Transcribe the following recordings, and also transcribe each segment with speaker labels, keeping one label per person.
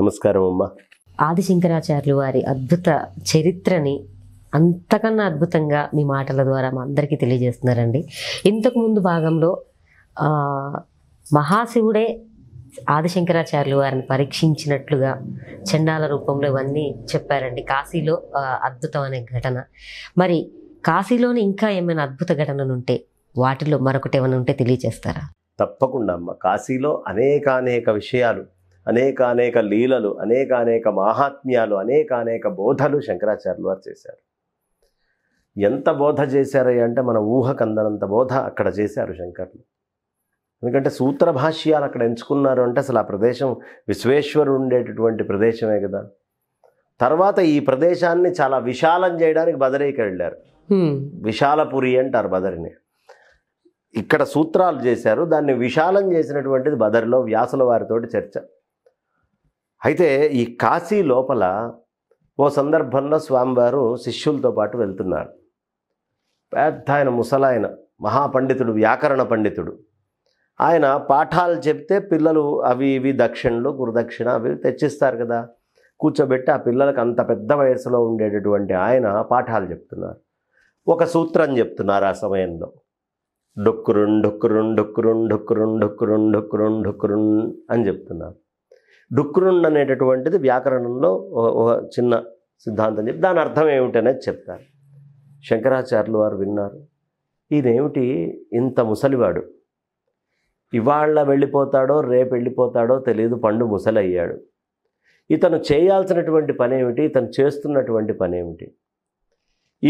Speaker 1: నమస్కారం అమ్మా ఆదిశంకరాచార్యులు వారి అద్భుత చరిత్రని అంతకన్నా అద్భుతంగా మీ మాటల ద్వారా మా అందరికీ తెలియజేస్తున్నారండి ఇంతకుముందు భాగంలో మహాశివుడే ఆదిశంకరాచార్యులు వారిని పరీక్షించినట్లుగా చండాల రూపంలో ఇవన్నీ చెప్పారండి కాశీలో అద్భుతం అనే ఘటన మరి కాశీలోని ఇంకా ఏమైనా అద్భుత ఘటనలు ఉంటే వాటిలో మరొకటి ఏమైనా ఉంటే తెలియజేస్తారా తప్పకుండా అమ్మ కాశీలో అనేక విషయాలు అనేక అనేక లీలలు అనేక అనేక మాహాత్మ్యాలు అనేక అనేక బోధలు శంకరాచార్యులు వారు చేశారు ఎంత బోధ చేశారయ్య అంటే మన ఊహ కందనంత బోధ అక్కడ చేశారు శంకర్లు ఎందుకంటే సూత్ర భాష్యాలు అక్కడ ఎంచుకున్నారు అంటే అసలు ఆ ప్రదేశం విశ్వేశ్వరుడు ఉండేటటువంటి ప్రదేశమే కదా తర్వాత ఈ ప్రదేశాన్ని చాలా విశాలం చేయడానికి బదరీకి వెళ్ళారు విశాలపురి అంటారు బదరిని ఇక్కడ సూత్రాలు చేశారు దాన్ని విశాలం చేసినటువంటిది బదరిలో వ్యాసుల వారితోటి చర్చ అయితే ఈ కాశీ లోపల ఓ సందర్భంలో స్వామివారు శిష్యులతో పాటు వెళ్తున్నారు పెద్ద ఆయన ముసలాయన మహాపండితుడు వ్యాకరణ పండితుడు ఆయన పాఠాలు చెప్తే పిల్లలు అవి ఇవి దక్షిణలు గురుదక్షిణ అవి తెచ్చిస్తారు కదా కూర్చోబెట్టి ఆ పిల్లలకు అంత పెద్ద వయసులో ఉండేటటువంటి ఆయన పాఠాలు చెప్తున్నారు ఒక సూత్రం చెప్తున్నారు ఆ సమయంలో డొక్కురున్ డొక్కురున్ డొక్కురున్ డొక్కురున్ డొక్కురున్ డొక్కురున్ డొక్కురున్ అని చెప్తున్నారు డుక్రున్ అనేటటువంటిది వ్యాకరణంలో ఒక చిన్న సిద్ధాంతం చెప్పి దాని అర్థం ఏమిటనేది చెప్తారు శంకరాచార్యులు వారు విన్నారు ఇదేమిటి ఇంత ముసలివాడు ఇవాళ్ళ వెళ్ళిపోతాడో రేపు వెళ్ళిపోతాడో తెలియదు పండు ముసలయ్యాడు ఇతను చేయాల్సినటువంటి పని ఏమిటి ఇతను చేస్తున్నటువంటి పని ఏమిటి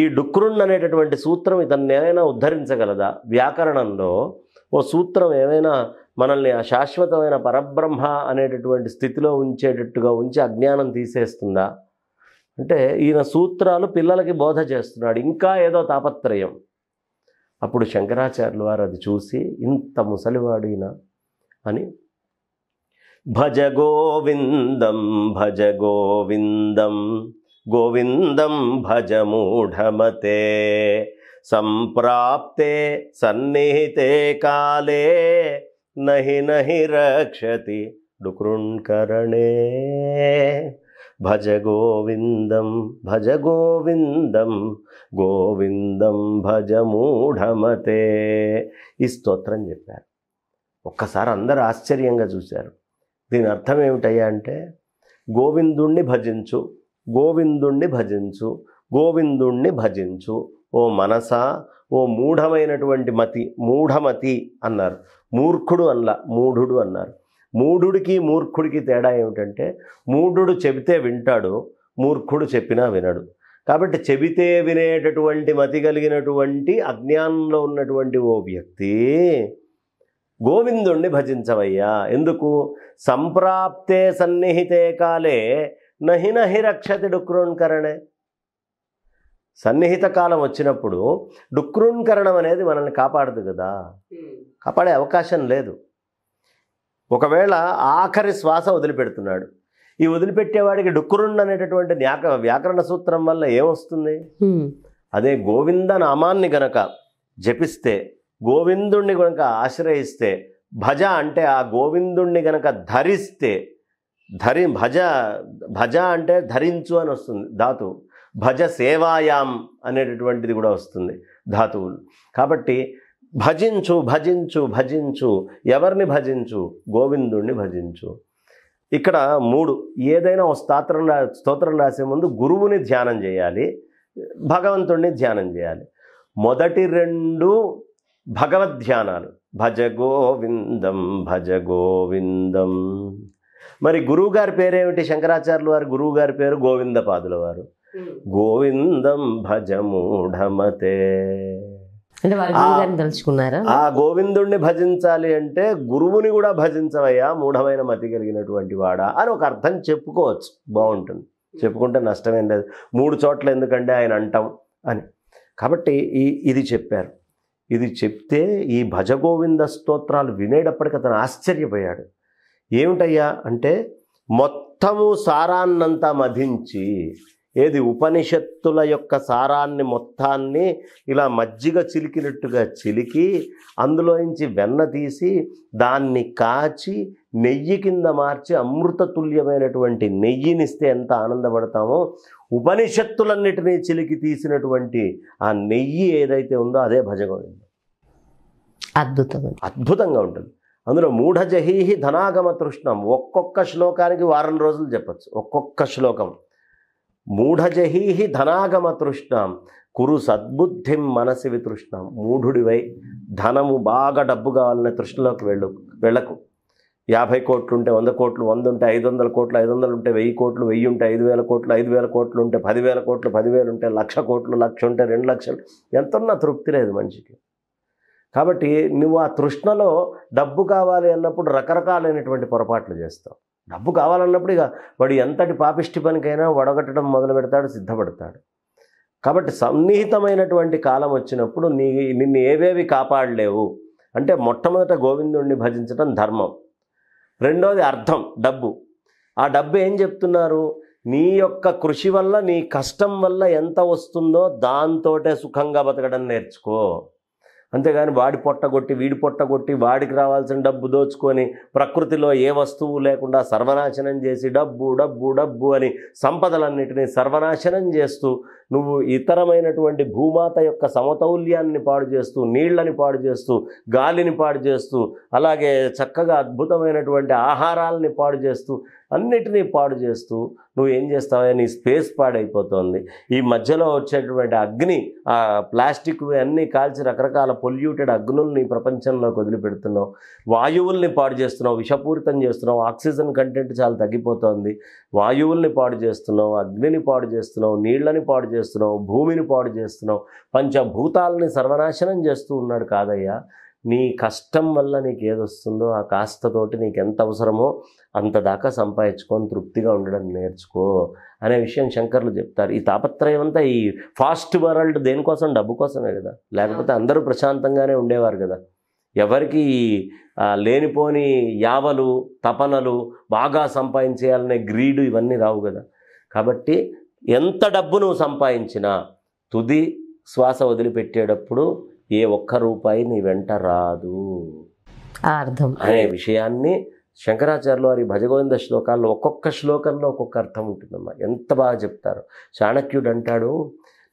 Speaker 1: ఈ డుక్రుణ్ అనేటటువంటి సూత్రం ఇతన్ని ఏమైనా ఉద్ధరించగలదా వ్యాకరణంలో ఓ సూత్రం ఏమైనా మనల్ని ఆ శాశ్వతమైన పరబ్రహ్మ అనేటటువంటి స్థితిలో ఉంచేటట్టుగా ఉంచి అజ్ఞానం తీసేస్తుందా అంటే ఈయన సూత్రాలు పిల్లలకి బోధ చేస్తున్నాడు ఇంకా ఏదో తాపత్రయం అప్పుడు శంకరాచార్యుల వారు అది చూసి ఇంత ముసలివాడిన అని భజ గోవిందం భజ గోవిందం గోవిందం భజ మూఢమతే సంప్రాప్తే సన్నిహితే కాలే నహి నహి రక్షతి डुकृण्करणे భజ గోవిందం భజ గోవిందం గోవిందం భజ మూఢమతే ఈ స్తోత్రం చెప్పారు ఒక్కసారి అందరు ఆశ్చర్యంగా చూశారు దీని అర్థం ఏమిటయ్యా అంటే గోవిందుణ్ణి భజించు గోవిందుణ్ణి భజించు గోవిందుణ్ణి భజించు ఓ మనసా ఓ మూఢమైనటువంటి మతి మూఢమతి అన్నారు మూర్ఖుడు అన్లా మూఢుడు అన్నారు మూఢుడికి మూర్ఖుడికి తేడా ఏమిటంటే మూఢుడు చెబితే వింటాడు మూర్ఖుడు చెప్పినా వినడు కాబట్టి చెబితే వినేటటువంటి మతి కలిగినటువంటి అజ్ఞానంలో ఉన్నటువంటి ఓ వ్యక్తి గోవిందుణ్ణి భజించవయ్యా ఎందుకు సంప్రాప్తే సన్నిహితే కాలే నహి నహి రక్షతి కరణే సన్నిహిత కాలం వచ్చినప్పుడు డుక్రూన్కరణం అనేది మనల్ని కాపాడదు కదా కాపాడే అవకాశం లేదు ఒకవేళ ఆఖరి శ్వాస వదిలిపెడుతున్నాడు ఈ వదిలిపెట్టేవాడికి డుక్రున్ అనేటటువంటి న్యాక వ్యాకరణ సూత్రం వల్ల ఏమొస్తుంది అదే గోవింద నామాన్ని గనక జపిస్తే గోవిందుణ్ణి గనక ఆశ్రయిస్తే భజ అంటే ఆ గోవిందుణ్ణి గనక ధరిస్తే ధరి భజ భజ అంటే ధరించు అని వస్తుంది ధాతు భజ సేవాయాం అనేటటువంటిది కూడా వస్తుంది ధాతువులు కాబట్టి భజించు భజించు భజించు ఎవరిని భజించు గోవిందుణ్ణి భజించు ఇక్కడ మూడు ఏదైనా ఒక స్తోత్రం రా స్తోత్రం రాసే ముందు గురువుని ధ్యానం చేయాలి భగవంతుణ్ణి ధ్యానం చేయాలి మొదటి రెండు భగవద్ ధ్యానాలు భజ గోవిందం భజ గోవిందం మరి గురువుగారి పేరేమిటి శంకరాచార్యులు వారి గురువుగారి పేరు గోవిందపాదుల వారు గోవిందం భజమూఢమతే తెలుసుకున్నారా ఆ గోవిందుణ్ణి భజించాలి అంటే గురువుని కూడా భజించవయ్యా మూఢమైన మతి కలిగినటువంటి వాడా అని ఒక అర్థం చెప్పుకోవచ్చు బాగుంటుంది చెప్పుకుంటే నష్టమేం లేదు మూడు చోట్ల ఎందుకంటే ఆయన అంటాం అని కాబట్టి ఈ ఇది చెప్పారు ఇది చెప్తే ఈ భజగోవింద స్తోత్రాలు వినేటప్పటికి అతను ఆశ్చర్యపోయాడు ఏమిటయ్యా అంటే మొత్తము సారాన్నంతా మధించి ఏది ఉపనిషత్తుల యొక్క సారాన్ని మొత్తాన్ని ఇలా మజ్జిగ చిలికినట్టుగా చిలికి అందులోంచి వెన్న తీసి దాన్ని కాచి నెయ్యి కింద మార్చి అమృతతుల్యమైనటువంటి నెయ్యినిస్తే ఎంత ఆనందపడతామో ఉపనిషత్తులన్నిటినీ చిలికి తీసినటువంటి ఆ నెయ్యి ఏదైతే ఉందో అదే భజగోవిందం అద్భుతం అద్భుతంగా ఉంటుంది అందులో మూఢజహీహి ధనాగమ తృష్ణం ఒక్కొక్క శ్లోకానికి వారం రోజులు చెప్పచ్చు ఒక్కొక్క శ్లోకం మూఢజహీహి ధనాగమ తృష్ణం కురు సద్బుద్ధిం మనసి వితృష్ణం మూఢుడివై ధనము బాగా డబ్బు కావాలనే తృష్ణలోకి వెళ్ళు వెళ్ళకు యాభై కోట్లు ఉంటే వంద కోట్లు వంద ఉంటే ఐదు వందల కోట్లు ఐదు వందలు ఉంటే వెయ్యి కోట్లు వెయ్యి ఉంటే ఐదు వేల కోట్లు ఐదు వేల కోట్లు ఉంటే పదివేల కోట్లు పదివేలు ఉంటే లక్ష కోట్లు లక్ష ఉంటే రెండు లక్షలు ఎంత తృప్తి లేదు మనిషికి కాబట్టి నువ్వు ఆ తృష్ణలో డబ్బు కావాలి అన్నప్పుడు రకరకాలైనటువంటి పొరపాట్లు చేస్తావు డబ్బు కావాలన్నప్పుడు ఇక వాడు ఎంతటి పాపిష్టి పనికైనా వడగట్టడం మొదలు పెడతాడు సిద్ధపడతాడు కాబట్టి సన్నిహితమైనటువంటి కాలం వచ్చినప్పుడు నీ నిన్ను ఏవేవి కాపాడలేవు అంటే మొట్టమొదట గోవిందుణ్ణి భజించడం ధర్మం రెండోది అర్థం డబ్బు ఆ డబ్బు ఏం చెప్తున్నారు నీ యొక్క కృషి వల్ల నీ కష్టం వల్ల ఎంత వస్తుందో దాంతోటే సుఖంగా బతకడం నేర్చుకో అంతేగాని వాడి పొట్టగొట్టి వీడి పొట్టగొట్టి వాడికి రావాల్సిన డబ్బు దోచుకొని ప్రకృతిలో ఏ వస్తువు లేకుండా సర్వనాశనం చేసి డబ్బు డబ్బు డబ్బు అని సంపదలన్నిటినీ సర్వనాశనం చేస్తూ నువ్వు ఇతరమైనటువంటి భూమాత యొక్క సమతౌల్యాన్ని పాడు చేస్తూ నీళ్లని పాడు చేస్తూ గాలిని పాడు చేస్తూ అలాగే చక్కగా అద్భుతమైనటువంటి ఆహారాలని పాడు చేస్తూ అన్నిటినీ పాడు చేస్తూ నువ్వు ఏం చేస్తావు నీ స్పేస్ పాడైపోతుంది ఈ మధ్యలో వచ్చేటువంటి అగ్ని ఆ ప్లాస్టిక్ అన్నీ కాల్చి రకరకాల పొల్యూటెడ్ అగ్నుల్ని ప్రపంచంలోకి వదిలిపెడుతున్నావు వాయువుల్ని పాడు చేస్తున్నావు విషపూరితం చేస్తున్నావు ఆక్సిజన్ కంటెంట్ చాలా తగ్గిపోతుంది వాయువుల్ని పాడు చేస్తున్నావు అగ్నిని పాడు చేస్తున్నావు నీళ్లని పాడు చేస్తున్నావు భూమిని పాడు చేస్తున్నావు పంచభూతాలని సర్వనాశనం చేస్తూ ఉన్నాడు కాదయ్యా నీ కష్టం వల్ల నీకు ఏదొస్తుందో ఆ కాస్తతోటి నీకు ఎంత అవసరమో అంత దాకా సంపాదించుకొని తృప్తిగా ఉండడం నేర్చుకో అనే విషయం శంకర్లు చెప్తారు ఈ తాపత్రయం అంతా ఈ ఫాస్ట్ వరల్డ్ దేనికోసం డబ్బు కోసమే కదా లేకపోతే అందరూ ప్రశాంతంగానే ఉండేవారు కదా ఎవరికి లేనిపోని యావలు తపనలు బాగా సంపాదించేయాలనే గ్రీడు ఇవన్నీ రావు కదా కాబట్టి ఎంత డబ్బు నువ్వు సంపాదించినా తుది శ్వాస వదిలిపెట్టేటప్పుడు ఏ ఒక్క రూపాయి నీ వెంట రాదు అర్థం అనే విషయాన్ని శంకరాచార్యులు వారి భజగోవింద శ్లోకాల్లో ఒక్కొక్క శ్లోకంలో ఒక్కొక్క అర్థం ఉంటుందమ్మా ఎంత బాగా చెప్తారు చాణక్యుడు అంటాడు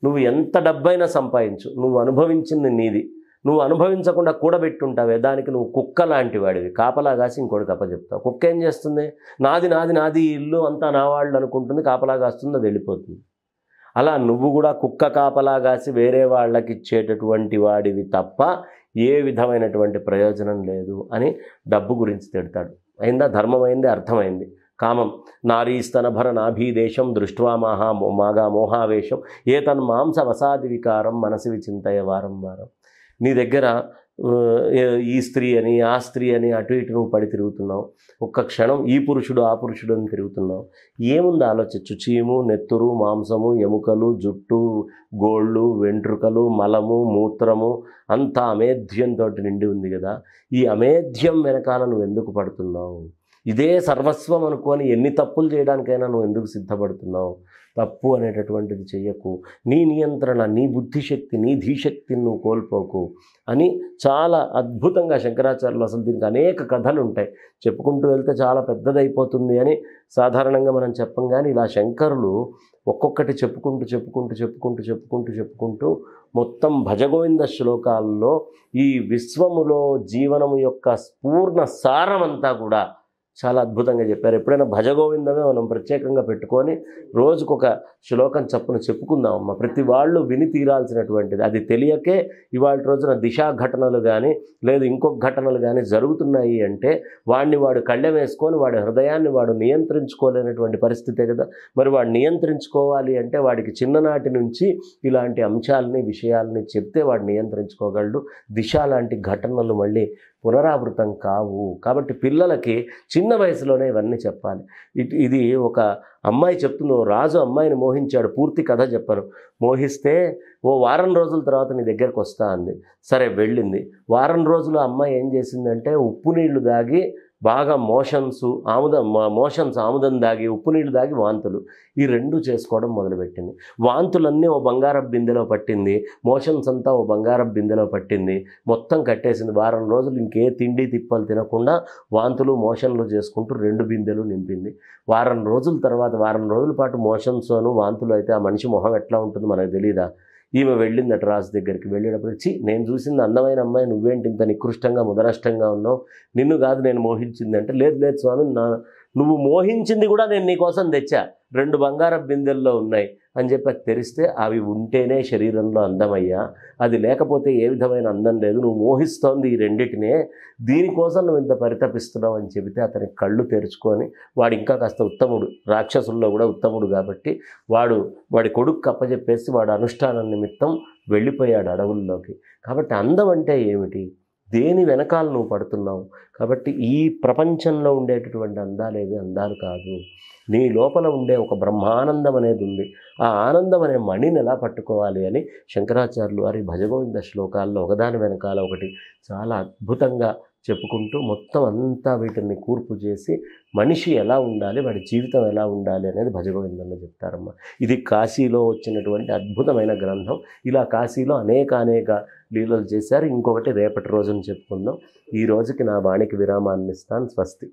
Speaker 1: నువ్వు ఎంత డబ్బైనా సంపాదించు నువ్వు అనుభవించింది నీది నువ్వు అనుభవించకుండా కూడబెట్టుంటావే దానికి నువ్వు కుక్క లాంటి వాడివి కాపలా కాసి ఇంకోటి తప్ప చెప్తావు కుక్క ఏం చేస్తుంది నాది నాది నాది ఇల్లు అంతా నా వాళ్ళు అనుకుంటుంది కాపలా కాస్తుంది అది వెళ్ళిపోతుంది అలా నువ్వు కూడా కుక్క కాపలా కాసి వేరే వాళ్ళకి ఇచ్చేటటువంటి వాడివి తప్ప ఏ విధమైనటువంటి ప్రయోజనం లేదు అని డబ్బు గురించి తిడతాడు అయిందా ధర్మమైంది అర్థమైంది కామం నారీ స్తనభర నాభీదేశం దృష్ట్వా మహా మాగా మోహావేశం ఏ తన్ మాంస వసాది వికారం మనసు చింతయ వారం వారం నీ దగ్గర ఈ స్త్రీ అని ఆ స్త్రీ అని అటు ఇటు నువ్వు పడి తిరుగుతున్నావు ఒక్క క్షణం ఈ పురుషుడు ఆ పురుషుడు అని తిరుగుతున్నావు ఏముంది ఆలోచించు చీము నెత్తురు మాంసము ఎముకలు జుట్టు గోళ్ళు వెంట్రుకలు మలము మూత్రము అంతా అమేధ్యంతో నిండి ఉంది కదా ఈ అమేధ్యం వెనకాల నువ్వు ఎందుకు పడుతున్నావు ఇదే సర్వస్వం అనుకొని ఎన్ని తప్పులు చేయడానికైనా నువ్వు ఎందుకు సిద్ధపడుతున్నావు తప్పు అనేటటువంటిది చెయ్యకు నీ నియంత్రణ నీ బుద్ధిశక్తి నీ ధీశక్తిని నువ్వు కోల్పోకు అని చాలా అద్భుతంగా శంకరాచార్యులు అసలు దీనికి అనేక కథలు ఉంటాయి చెప్పుకుంటూ వెళ్తే చాలా పెద్దదైపోతుంది అని సాధారణంగా మనం చెప్పం కానీ ఇలా శంకరులు ఒక్కొక్కటి చెప్పుకుంటూ చెప్పుకుంటూ చెప్పుకుంటూ చెప్పుకుంటూ చెప్పుకుంటూ మొత్తం భజగోవింద శ్లోకాల్లో ఈ విశ్వములో జీవనము యొక్క పూర్ణ సారమంతా కూడా చాలా అద్భుతంగా చెప్పారు ఎప్పుడైనా భజగోవిందమే మనం ప్రత్యేకంగా పెట్టుకొని రోజుకొక శ్లోకం చప్పున చెప్పుకుందామమ్మ ప్రతి వాళ్ళు విని తీరాల్సినటువంటిది అది తెలియకే ఇవాళ రోజున దిశా ఘటనలు కానీ లేదు ఇంకొక ఘటనలు కానీ జరుగుతున్నాయి అంటే వాడిని వాడు కళ్ళెం వేసుకొని వాడి హృదయాన్ని వాడు నియంత్రించుకోలేనటువంటి పరిస్థితే కదా మరి వాడు నియంత్రించుకోవాలి అంటే వాడికి చిన్ననాటి నుంచి ఇలాంటి అంశాలని విషయాలని చెప్తే వాడు నియంత్రించుకోగలడు దిశ లాంటి ఘటనలు మళ్ళీ పునరావృతం కావు కాబట్టి పిల్లలకి చిన్న వయసులోనే ఇవన్నీ చెప్పాలి ఇది ఒక అమ్మాయి చెప్తుందో రాజు అమ్మాయిని మోహించాడు పూర్తి కథ చెప్పను మోహిస్తే ఓ వారం రోజుల తర్వాత నీ దగ్గరకు వస్తా అంది సరే వెళ్ళింది వారం రోజులు అమ్మాయి ఏం చేసిందంటే ఉప్పు నీళ్లు దాగి బాగా మోషన్స్ ఆముదం మోషన్స్ ఆముదం దాగి ఉప్పు నీళ్ళు దాగి వాంతులు ఈ రెండు చేసుకోవడం మొదలుపెట్టింది వాంతులన్నీ ఓ బంగారం బిందెలో పట్టింది మోషన్స్ అంతా ఓ బంగారం బిందెలో పట్టింది మొత్తం కట్టేసింది వారం రోజులు ఇంకే తిండి తిప్పలు తినకుండా వాంతులు మోషన్లు చేసుకుంటూ రెండు బిందెలు నింపింది వారం రోజుల తర్వాత వారం రోజుల పాటు మోషన్స్ను వాంతులు అయితే ఆ మనిషి మొహం ఎట్లా ఉంటుందో మనకు తెలియదా ఈమె వెళ్ళింది అట రాజు దగ్గరికి వెళ్ళేటప్పుడు వచ్చి నేను చూసింది అందమైన అమ్మాయి నువ్వేంటి ఇంత నికృష్టంగా ముదరష్టంగా ఉన్నావు నిన్ను కాదు నేను మోహించింది అంటే లేదు లేదు స్వామి నా నువ్వు మోహించింది కూడా నేను నీకోసం తెచ్చా రెండు బంగారం బిందెల్లో ఉన్నాయి అని చెప్పి తెలిస్తే అవి ఉంటేనే శరీరంలో అందమయ్యా అది లేకపోతే ఏ విధమైన అందం లేదు నువ్వు మోహిస్తోంది ఈ రెండింటినే దీనికోసం నువ్వు ఇంత పరితపిస్తున్నావు అని చెబితే అతని కళ్ళు తెరుచుకొని వాడు ఇంకా కాస్త ఉత్తముడు రాక్షసుల్లో కూడా ఉత్తముడు కాబట్టి వాడు వాడి కొడుకు కప్పజెప్పేసి వాడు అనుష్ఠానం నిమిత్తం వెళ్ళిపోయాడు అడవుల్లోకి కాబట్టి అందం అంటే ఏమిటి దేని వెనకాల నువ్వు పడుతున్నావు కాబట్టి ఈ ప్రపంచంలో ఉండేటటువంటి అందాలు ఏవి అందాలు కాదు నీ లోపల ఉండే ఒక బ్రహ్మానందం అనేది ఉంది ఆ ఆనందం అనే మణిని ఎలా పట్టుకోవాలి అని శంకరాచార్యులు వారి భజగోవింద శ్లోకాల్లో ఒకదాని వెనకాల ఒకటి చాలా అద్భుతంగా చెప్పుకుంటూ మొత్తం అంతా వీటిని కూర్పు చేసి మనిషి ఎలా ఉండాలి వాడి జీవితం ఎలా ఉండాలి అనేది భజగోవిందంలో చెప్తారమ్మ ఇది కాశీలో వచ్చినటువంటి అద్భుతమైన గ్రంథం ఇలా కాశీలో అనేక అనేక లీలలు చేశారు ఇంకొకటి రేపటి రోజున చెప్పుకుందాం ఈ రోజుకి నా వాణికి విరామాన్ని ఇస్తాను స్వస్తి